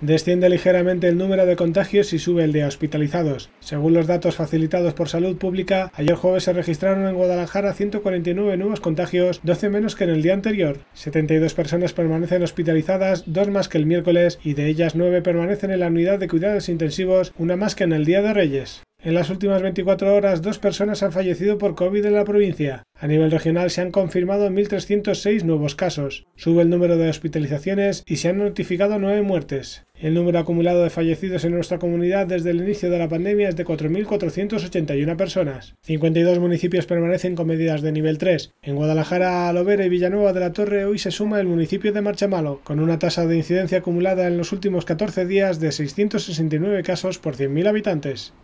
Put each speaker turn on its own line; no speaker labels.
Desciende ligeramente el número de contagios y sube el de hospitalizados. Según los datos facilitados por Salud Pública, ayer jueves se registraron en Guadalajara 149 nuevos contagios, 12 menos que en el día anterior. 72 personas permanecen hospitalizadas, dos más que el miércoles, y de ellas nueve permanecen en la unidad de cuidados intensivos, una más que en el Día de Reyes. En las últimas 24 horas, dos personas han fallecido por COVID en la provincia. A nivel regional se han confirmado 1.306 nuevos casos. Sube el número de hospitalizaciones y se han notificado nueve muertes. El número acumulado de fallecidos en nuestra comunidad desde el inicio de la pandemia es de 4.481 personas. 52 municipios permanecen con medidas de nivel 3. En Guadalajara, Alovera y Villanueva de la Torre hoy se suma el municipio de Marchamalo, con una tasa de incidencia acumulada en los últimos 14 días de 669 casos por 100.000 habitantes.